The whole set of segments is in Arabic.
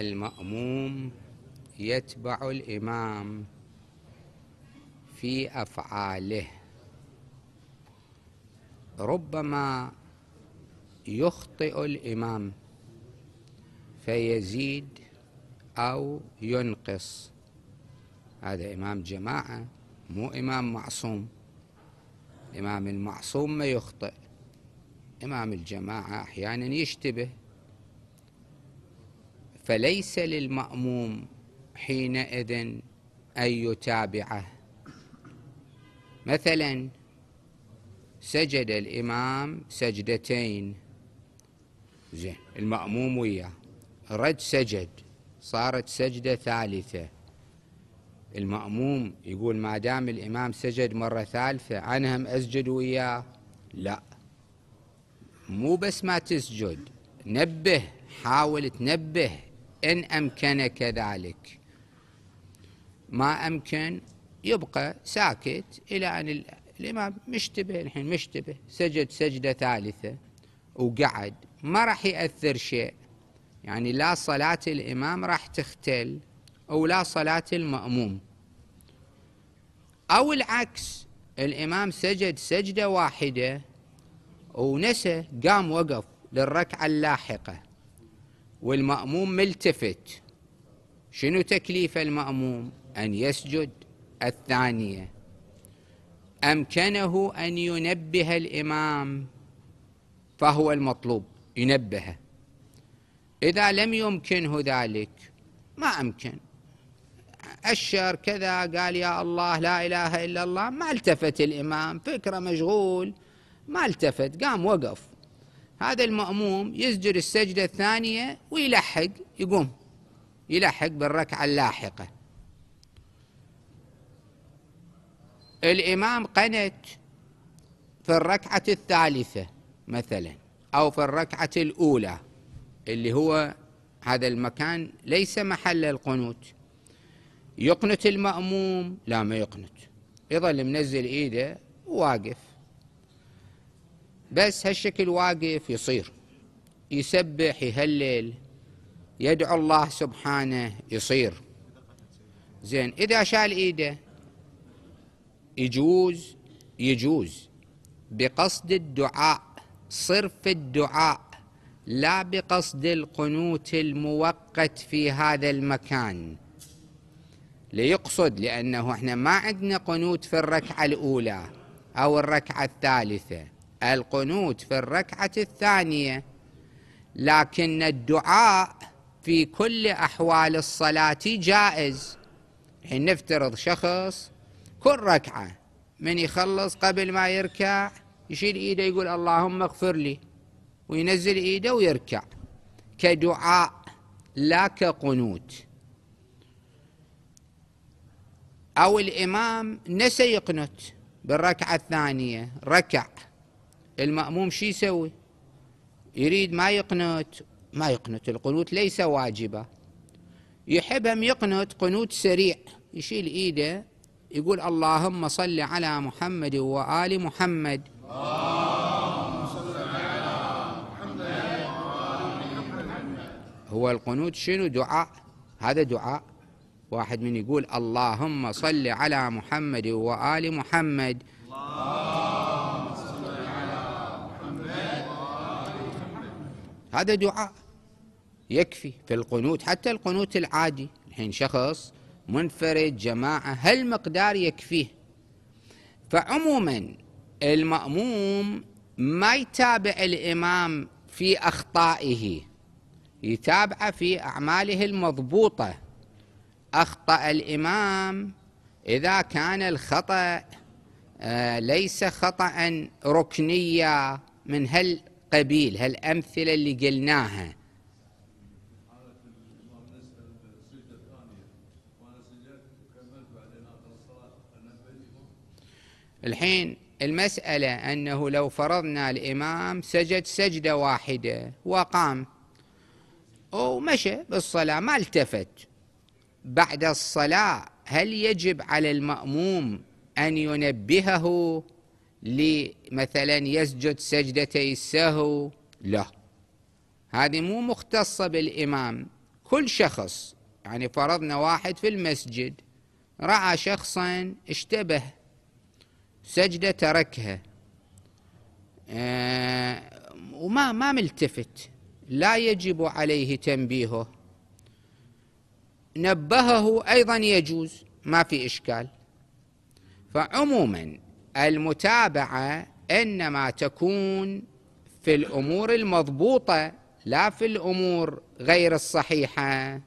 المأموم يتبع الإمام في أفعاله ربما يخطئ الإمام فيزيد أو ينقص هذا إمام جماعة مو إمام معصوم امام المعصوم ما يخطئ إمام الجماعة أحيانا يشتبه فليس للمأموم حينئذ أن يتابعه مثلا سجد الإمام سجدتين زين المأموم وياه رد سجد صارت سجدة ثالثة المأموم يقول ما دام الإمام سجد مرة ثالثة أنا هم أسجد وياه لا مو بس ما تسجد نبه حاول تنبه إن أمكنك ذلك ما أمكن يبقى ساكت إلى أن الإمام مشتبه الحين مشتبه سجد سجدة ثالثة وقعد ما راح يأثر شيء يعني لا صلاة الإمام راح تختل أو لا صلاة المأموم أو العكس الإمام سجد سجدة واحدة ونسى قام وقف للركعة اللاحقة والمأموم ملتفت شنو تكليف المأموم أن يسجد الثانية أمكنه أن ينبه الإمام فهو المطلوب ينبهه إذا لم يمكنه ذلك ما أمكن أشر كذا قال يا الله لا إله إلا الله ما التفت الإمام فكرة مشغول ما التفت قام وقف هذا المأموم يزجر السجدة الثانية ويلحق يقوم يلحق بالركعة اللاحقة الإمام قنت في الركعة الثالثة مثلا أو في الركعة الأولى اللي هو هذا المكان ليس محل القنوت يقنت المأموم لا ما يقنت يظل منزل إيده وواقف بس هالشكل واقف يصير يسبح يهلل يدعو الله سبحانه يصير زين إذا شال إيده يجوز يجوز بقصد الدعاء صرف الدعاء لا بقصد القنوت المؤقت في هذا المكان ليقصد لأنه احنا ما عندنا قنوت في الركعة الأولى أو الركعة الثالثة القنوت في الركعة الثانية لكن الدعاء في كل أحوال الصلاة جائز حين نفترض شخص كل ركعة من يخلص قبل ما يركع يشيل إيده يقول اللهم اغفر لي وينزل إيده ويركع كدعاء لا كقنوت أو الإمام نسى يقنت بالركعة الثانية ركع المأموم شو يسوي يريد ما يقنت ما يقنت القنوت ليس واجبة يحب هم يقنت قنوت سريع يشيل إيده يقول اللهم صل على محمد وآل محمد هو القنوت شنو دعاء هذا دعاء واحد من يقول اللهم صل على محمد وآل محمد هذا دعاء يكفي في القنوت حتى القنوت العادي الحين شخص منفرد جماعة هل مقدار يكفيه فعموما المأموم ما يتابع الإمام في أخطائه يتابعه في أعماله المضبوطة أخطأ الإمام إذا كان الخطأ آه، ليس خطأ ركنيا من هل قبيل هالأمثلة اللي قلناها الحين المسألة أنه لو فرضنا الإمام سجد سجدة واحدة وقام ومشى بالصلاة ما التفت بعد الصلاة هل يجب على المأموم أن ينبهه لمثلا يسجد سجدتي السهو لا هذه مو مختصة بالإمام كل شخص يعني فرضنا واحد في المسجد رأى شخصا اشتبه سجدة تركها آه وما ما ملتفت لا يجب عليه تنبيهه نبهه أيضا يجوز ما في إشكال فعموما المتابعه انما تكون في الامور المضبوطه لا في الامور غير الصحيحه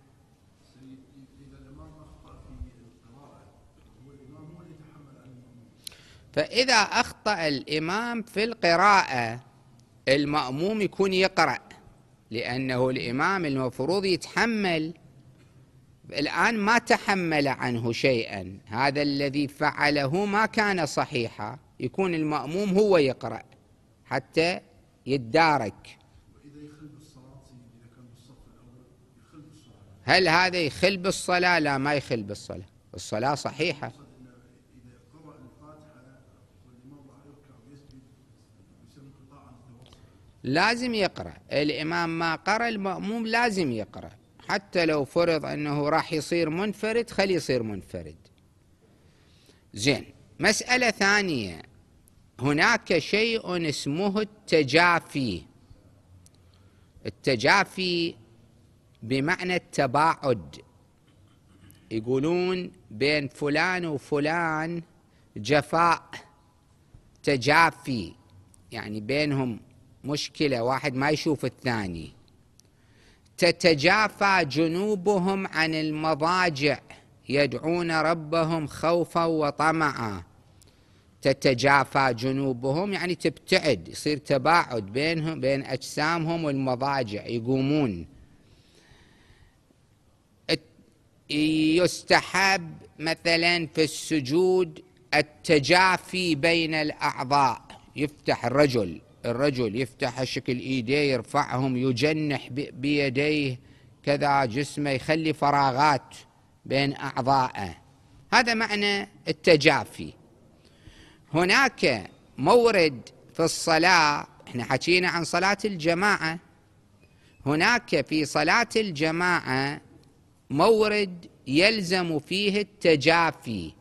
فاذا اخطا الامام في القراءه الماموم يكون يقرا لانه الامام المفروض يتحمل الآن ما تحمل عنه شيئا هذا الذي فعله ما كان صحيحا يكون المأموم هو يقرأ حتى يدارك هل هذا يخل بالصلاة لا ما يخل بالصلاة الصلاة صحيحة لازم يقرأ الإمام ما قرأ المأموم لازم يقرأ حتى لو فرض أنه راح يصير منفرد خليه يصير منفرد زين مسألة ثانية هناك شيء اسمه التجافي التجافي بمعنى التباعد يقولون بين فلان وفلان جفاء تجافي يعني بينهم مشكلة واحد ما يشوف الثاني تتجافى جنوبهم عن المضاجع يدعون ربهم خوفا وطمعا تتجافى جنوبهم يعني تبتعد يصير تباعد بينهم بين اجسامهم والمضاجع يقومون يستحب مثلا في السجود التجافي بين الاعضاء يفتح الرجل الرجل يفتح شكل ايديه يرفعهم يجنح بيديه كذا جسمه يخلي فراغات بين اعضائه هذا معنى التجافي هناك مورد في الصلاه احنا حكينا عن صلاه الجماعه هناك في صلاه الجماعه مورد يلزم فيه التجافي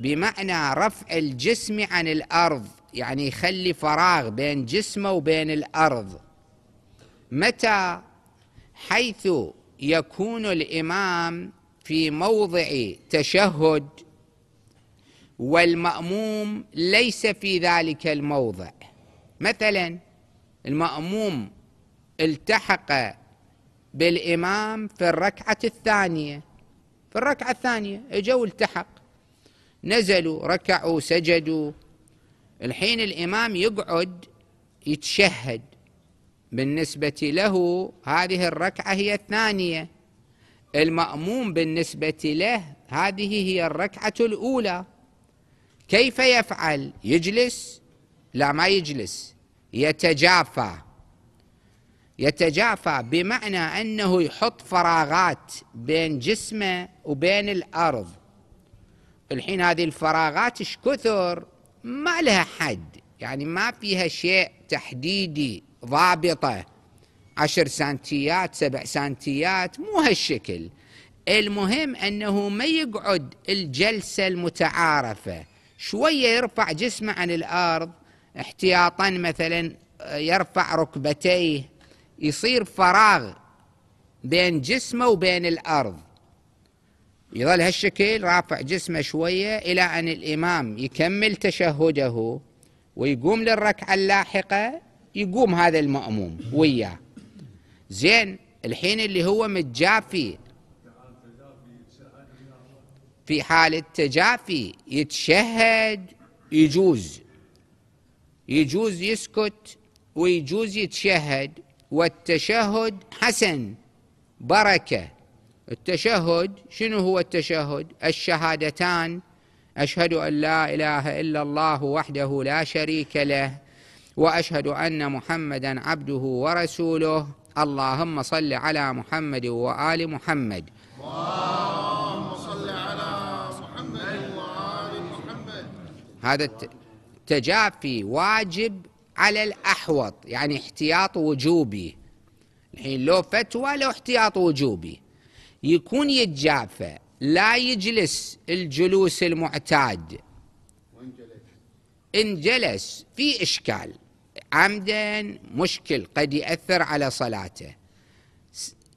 بمعنى رفع الجسم عن الارض يعني يخلي فراغ بين جسمه وبين الارض متى حيث يكون الامام في موضع تشهد والماموم ليس في ذلك الموضع مثلا الماموم التحق بالامام في الركعه الثانيه في الركعه الثانيه اجوا التحق نزلوا ركعوا سجدوا الحين الإمام يقعد يتشهد بالنسبة له هذه الركعة هي الثانية المأموم بالنسبة له هذه هي الركعة الأولى كيف يفعل يجلس لا ما يجلس يتجافى يتجافى بمعنى أنه يحط فراغات بين جسمه وبين الأرض الحين هذه الفراغات ايش كثر ما لها حد يعني ما فيها شيء تحديدي ضابطة عشر سنتيات سبع سنتيات مو هالشكل المهم أنه ما يقعد الجلسة المتعارفة شوية يرفع جسمه عن الأرض احتياطا مثلا آه، يرفع ركبتيه يصير فراغ بين جسمه وبين الأرض يظل هالشكل رافع جسمه شوية إلى أن الإمام يكمل تشهده ويقوم للركعة اللاحقة يقوم هذا المأموم وياه زين الحين اللي هو متجافي في حال التجافي يتشهد يجوز يجوز يسكت ويجوز يتشهد والتشهد حسن بركه التشهد شنو هو التشهد الشهادتان اشهد ان لا اله الا الله وحده لا شريك له واشهد ان محمدا عبده ورسوله اللهم صل على محمد وال محمد اللهم صل على محمد وال محمد هذا التجافي واجب على الاحوط يعني احتياط وجوبي الحين لو فتوى لو احتياط وجوبي يكون يتجافى لا يجلس الجلوس المعتاد إن جلس في إشكال عمدا مشكل قد يأثر على صلاته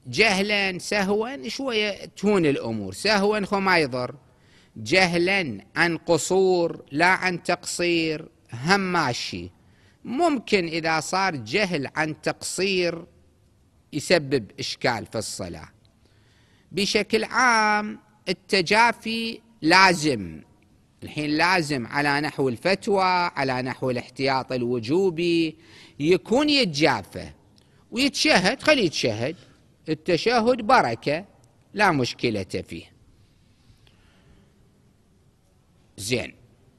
جهلا سهوا شوية تهون الأمور سهوا خو ما يضر جهلا عن قصور لا عن تقصير هم ماشي ممكن إذا صار جهل عن تقصير يسبب إشكال في الصلاة بشكل عام التجافي لازم الحين لازم على نحو الفتوى على نحو الاحتياط الوجوبي يكون يتجافى ويتشهد خليه يتشهد التشهد بركة لا مشكلة فيه زين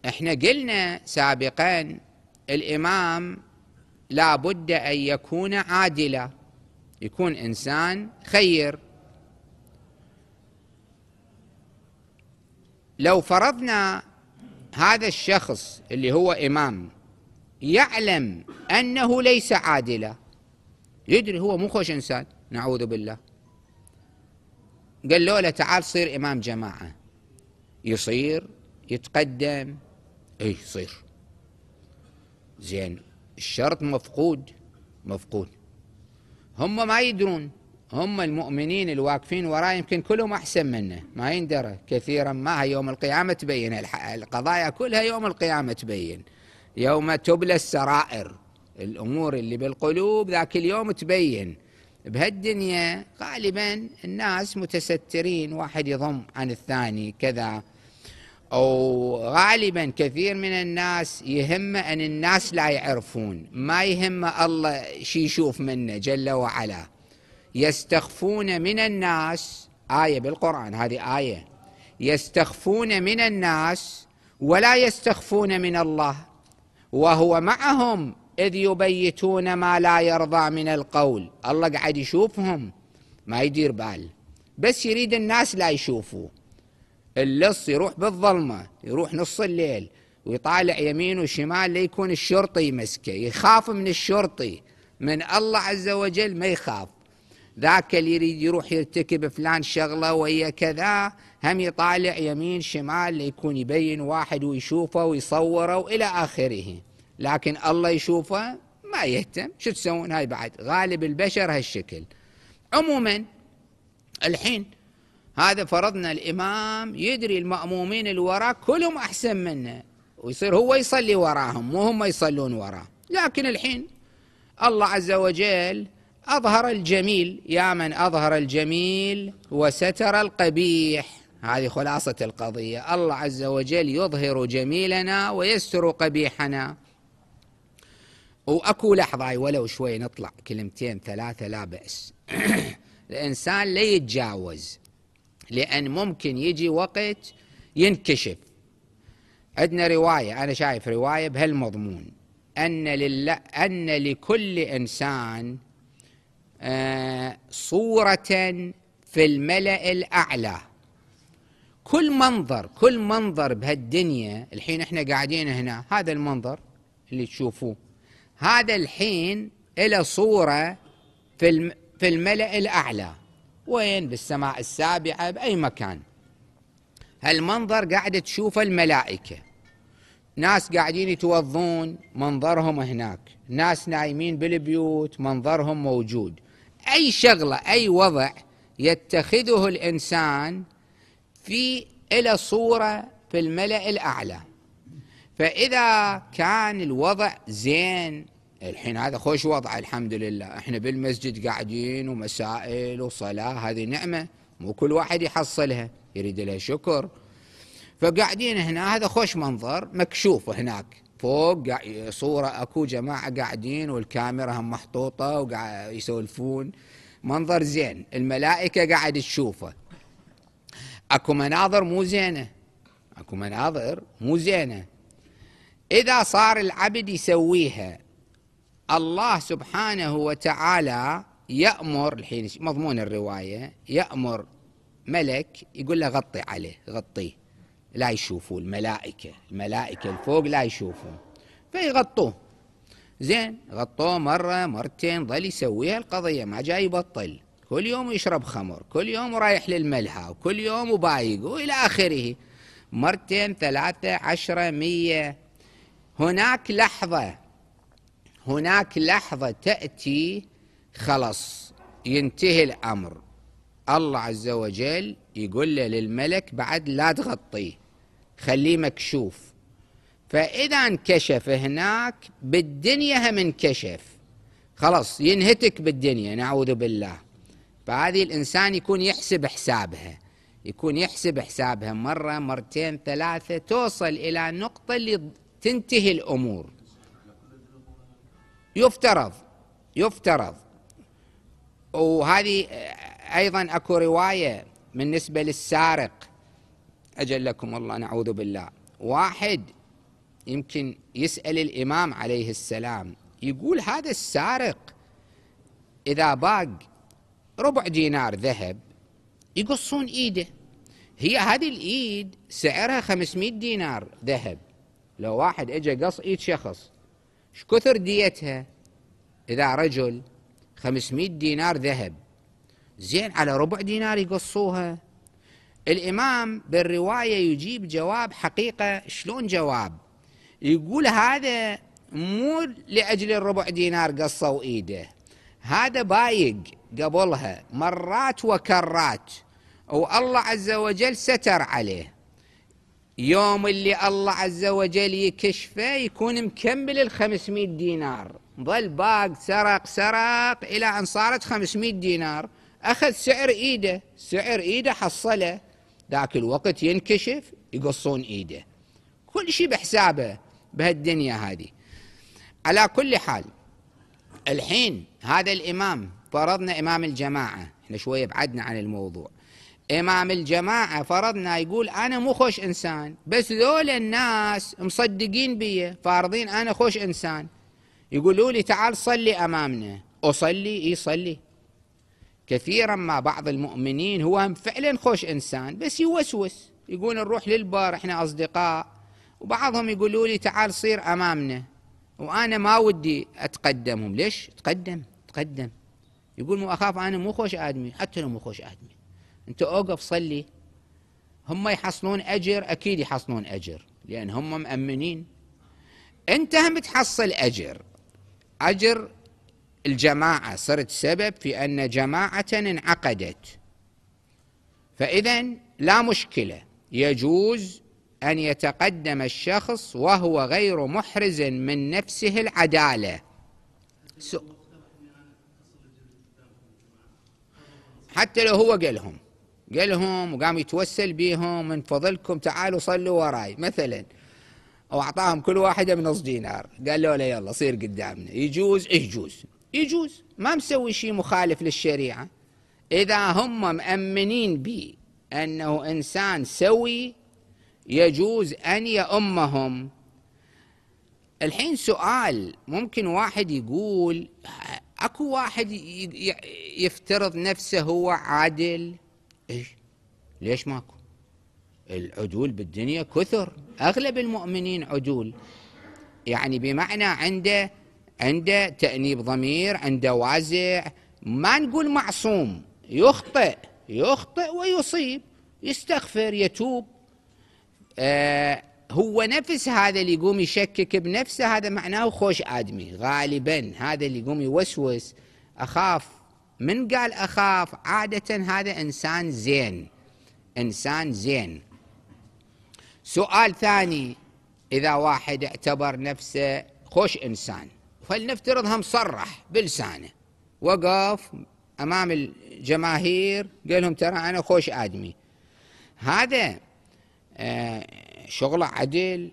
احنا قلنا سابقا الإمام لابد أن يكون عادلا يكون إنسان خير لو فرضنا هذا الشخص اللي هو إمام يعلم أنه ليس عادلا يدري هو مو خوش إنسان نعوذ بالله قال له تعال صير إمام جماعة يصير يتقدم اي يصير زين الشرط مفقود مفقود هم ما يدرون هم المؤمنين الواقفين وراه يمكن كلهم أحسن منه ما يندرى كثيرا ما يوم القيامة تبين القضايا كلها يوم القيامة تبين يوم تبلى السرائر الأمور اللي بالقلوب ذاك اليوم تبين بهالدنيا غالبا الناس متسترين واحد يضم عن الثاني كذا أو غالبا كثير من الناس يهمه أن الناس لا يعرفون ما يهمه الله شي يشوف منه جل وعلا يستخفون من الناس آية بالقرآن هذه آية يستخفون من الناس ولا يستخفون من الله وهو معهم إذ يبيتون ما لا يرضى من القول الله قاعد يشوفهم ما يدير بال بس يريد الناس لا يشوفوا اللص يروح بالظلمة يروح نص الليل ويطالع يمين وشمال ليكون الشرطي مسكه يخاف من الشرطي من الله عز وجل ما يخاف ذاك اللي يريد يروح يرتكب فلان شغله ويا كذا هم يطالع يمين شمال ليكون يبين واحد ويشوفه ويصوره والى اخره لكن الله يشوفه ما يهتم شو تسوون هاي بعد غالب البشر هالشكل عموما الحين هذا فرضنا الامام يدري المامومين اللي وراه كلهم احسن منه ويصير هو يصلي وراهم مو هم يصلون وراه لكن الحين الله عز وجل أظهر الجميل يا من أظهر الجميل وستر القبيح هذه خلاصة القضية الله عز وجل يظهر جميلنا ويستر قبيحنا وأكو لحظة ولو شوي نطلع كلمتين ثلاثة لا بأس الإنسان لا يتجاوز لأن ممكن يجي وقت ينكشف عندنا رواية أنا شايف رواية بهالمضمون أن, لله أن لكل إنسان آه، صورة في الملأ الأعلى كل منظر كل منظر بهالدنيا الحين احنا قاعدين هنا هذا المنظر اللي تشوفوه هذا الحين له صورة في في الملأ الأعلى وين بالسماء السابعة بأي مكان هالمنظر قاعد تشوفه الملائكة ناس قاعدين يتوضون منظرهم هناك ناس نايمين بالبيوت منظرهم موجود اي شغله اي وضع يتخذه الانسان في الى صوره في الملا الاعلى فاذا كان الوضع زين الحين هذا خوش وضع الحمد لله احنا بالمسجد قاعدين ومسائل وصلاه هذه نعمه مو كل واحد يحصلها يريد لها شكر فقاعدين هنا هذا خوش منظر مكشوف هناك فوق صورة أكو جماعة قاعدين والكاميرا هم محطوطة وقاعد يسولفون منظر زين الملائكة قاعد تشوفه أكو مناظر مو زينة أكو مناظر مو زينة إذا صار العبد يسويها الله سبحانه وتعالى يأمر الحين مضمون الرواية يأمر ملك يقول له غطي عليه غطيه لا يشوفوا الملائكة الملائكة الفوق لا يشوفوا فيغطوه زين غطوه مرة مرتين ظل يسويها القضية ما جاي يبطل كل يوم يشرب خمر كل يوم رايح للملهى وكل يوم وبايق وإلى آخره مرتين ثلاثة عشرة مية هناك لحظة هناك لحظة تأتي خلاص ينتهي الأمر الله عز وجل يقول له للملك بعد لا تغطيه خليه مكشوف فإذا انكشف هناك بالدنيا هم انكشف خلاص ينهتك بالدنيا نعوذ بالله فهذه الإنسان يكون يحسب حسابها يكون يحسب حسابها مرة مرتين ثلاثة توصل إلى نقطة اللي تنتهي الأمور يفترض يفترض وهذه أيضا أكو رواية بالنسبة للسارق أجلكم الله نعوذ بالله واحد يمكن يسأل الإمام عليه السلام يقول هذا السارق إذا باق ربع دينار ذهب يقصون إيده هي هذه الإيد سعرها 500 دينار ذهب لو واحد اجى قص إيد شخص ايش كثر ديتها إذا رجل 500 دينار ذهب زين على ربع دينار يقصوها الإمام بالرواية يجيب جواب حقيقة شلون جواب يقول هذا مو لأجل الربع دينار قصوا إيده هذا بايق قبلها مرات وكرات والله عز وجل ستر عليه يوم اللي الله عز وجل يكشفه يكون مكمل ال 500 دينار ظل باق سرق سرق الى ان صارت 500 دينار اخذ سعر ايده سعر ايده حصله ذاك الوقت ينكشف يقصون ايده كل شيء بحسابه بهالدنيا هذه على كل حال الحين هذا الامام فرضنا امام الجماعه احنا شويه بعدنا عن الموضوع امام الجماعه فرضنا يقول انا مو خوش انسان بس ذول الناس مصدقين بي فارضين انا خوش انسان يقولوا لي تعال صلي امامنا اصلي اي صلي كثيرا ما بعض المؤمنين هو هم فعلا خوش انسان بس يوسوس يقول نروح للبار احنا اصدقاء وبعضهم يقولوا لي تعال صير امامنا وانا ما ودي اتقدمهم ليش تقدم تقدم يقول مو اخاف انا مو خوش ادمي حتى لو مو خوش ادمي انت اوقف صلي هم يحصلون اجر اكيد يحصلون اجر لان هم مامنين انت هم تحصل اجر اجر الجماعة صرت سبب في أن جماعة انعقدت فإذا لا مشكلة يجوز أن يتقدم الشخص وهو غير محرز من نفسه العدالة حتى لو هو قال لهم قال لهم وقام يتوسل بيهم من فضلكم تعالوا صلوا وراي مثلا واعطاهم كل واحده من نص دينار قال له لا يلا صير قدامنا يجوز يجوز يجوز ما مسوي شيء مخالف للشريعة إذا هم مأمنين بي أنه إنسان سوي يجوز أن يأمهم الحين سؤال ممكن واحد يقول اكو واحد يفترض نفسه هو عادل ايش ليش ماكو العدول بالدنيا كثر اغلب المؤمنين عدول يعني بمعنى عنده عنده تأنيب ضمير عنده وازع ما نقول معصوم يخطئ يخطئ ويصيب يستغفر يتوب آه هو نفس هذا اللي يقوم يشكك بنفسه هذا معناه خوش آدمي غالبا هذا اللي يقوم يوسوس أخاف من قال أخاف عادة هذا إنسان زين إنسان زين سؤال ثاني إذا واحد اعتبر نفسه خوش إنسان فلنفترض هم صرح بلسانه وقف امام الجماهير قال لهم ترى انا خوش ادمي هذا آه، شغله عدل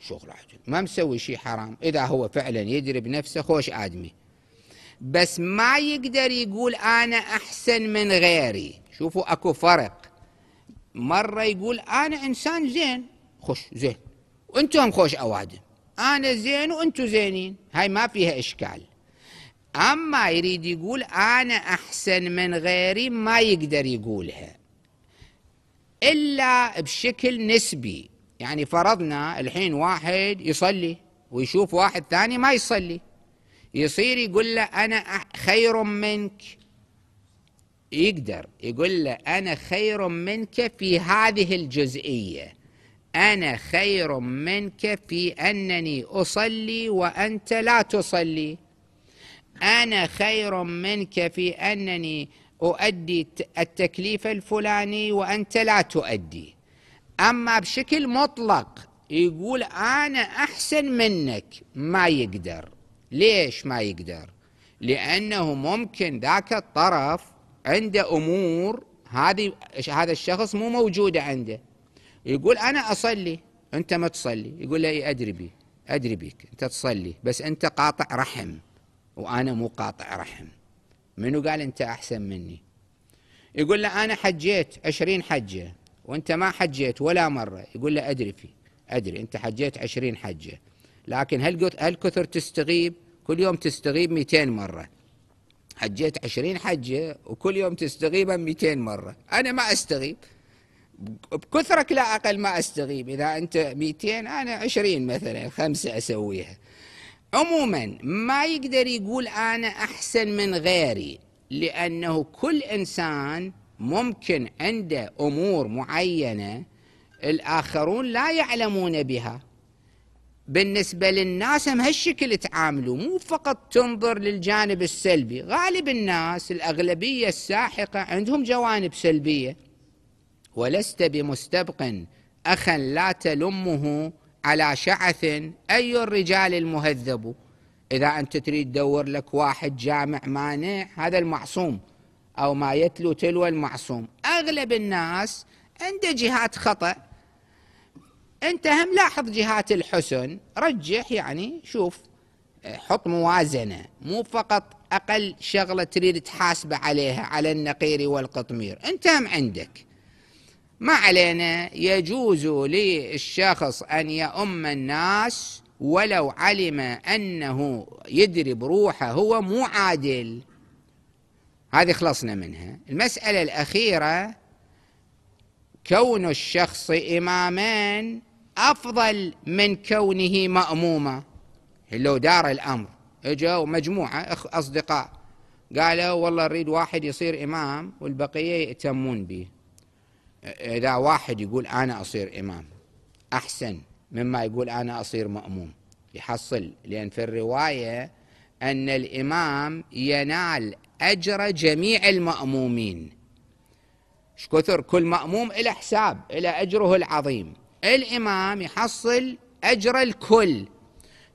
شغله عدل ما مسوي شيء حرام اذا هو فعلا يدري بنفسه خوش ادمي بس ما يقدر يقول انا احسن من غيري شوفوا اكو فرق مره يقول انا انسان زين خوش زين وانتم خوش اوادم أنا زين وانتم زينين هاي ما فيها إشكال أما يريد يقول أنا أحسن من غيري ما يقدر يقولها إلا بشكل نسبي يعني فرضنا الحين واحد يصلي ويشوف واحد ثاني ما يصلي يصير يقول له أنا خير منك يقدر يقول له أنا خير منك في هذه الجزئية أنا خير منك في أنني أصلي وأنت لا تصلي أنا خير منك في أنني أؤدي التكليف الفلاني وأنت لا تؤدي أما بشكل مطلق يقول أنا أحسن منك ما يقدر ليش ما يقدر لأنه ممكن ذاك الطرف عنده أمور هذه هذا الشخص مو موجودة عنده يقول أنا أصلي أنت ما تصلي يقول له إيه، أدري بي أدري بيك أنت تصلي بس أنت قاطع رحم وأنا مو قاطع رحم منو قال أنت أحسن مني يقول له أنا حجيت عشرين حجة وأنت ما حجيت ولا مرة يقول له أدري فيك أدري أنت حجيت عشرين حجة لكن هل هل كثر تستغيب كل يوم تستغيب 200 مرة حجيت عشرين حجة وكل يوم تستغيبا 200 مرة أنا ما أستغيب بكثرك لا اقل ما استغيب اذا انت 200 انا 20 مثلا خمسه اسويها عموما ما يقدر يقول انا احسن من غيري لانه كل انسان ممكن عنده امور معينه الاخرون لا يعلمون بها بالنسبه للناس هم هالشكل تعاملوا مو فقط تنظر للجانب السلبي غالب الناس الاغلبيه الساحقه عندهم جوانب سلبيه ولست بمستبق أخا لا تلمه على شعث أي الرجال المهذب إذا أنت تريد تدور لك واحد جامع مانع هذا المعصوم أو ما يتلو تلو المعصوم أغلب الناس عنده جهات خطأ أنت هم لاحظ جهات الحسن رجح يعني شوف حط موازنة مو فقط أقل شغلة تريد تحاسبه عليها على النقير والقطمير أنت هم عندك ما علينا يجوز للشخص أن يؤم الناس ولو علم أنه يدري بروحه هو مو عادل هذه خلصنا منها المسألة الأخيرة كون الشخص إماما أفضل من كونه مأموما لو دار الأمر اجوا مجموعة أصدقاء قالوا والله نريد واحد يصير إمام والبقية يأتمون به إذا واحد يقول أنا أصير إمام أحسن مما يقول أنا أصير مأموم يحصل لأن في الرواية أن الإمام ينال أجر جميع المأمومين ايش كثر كل مأموم إلى حساب إلى أجره العظيم الإمام يحصل أجر الكل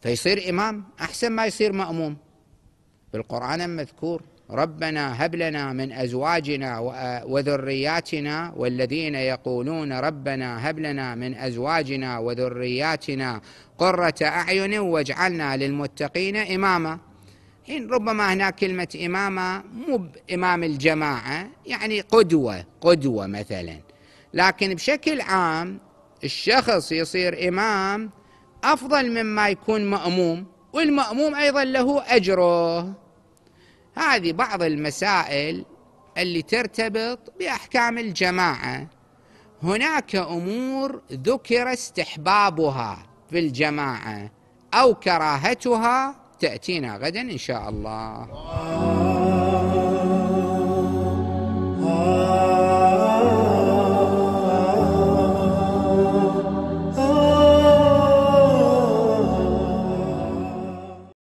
فيصير إمام أحسن ما يصير مأموم بالقرآن مذكور ربنا هب لنا من ازواجنا وذرياتنا والذين يقولون ربنا هب لنا من ازواجنا وذرياتنا قرة اعين واجعلنا للمتقين اماما إن ربما هناك كلمة إمامة مو إمام الجماعة يعني قدوة قدوة مثلا لكن بشكل عام الشخص يصير إمام أفضل مما يكون مأموم والمأموم أيضا له أجره هذه بعض المسائل اللي ترتبط باحكام الجماعه هناك امور ذكر استحبابها في الجماعه او كراهتها تاتينا غدا ان شاء الله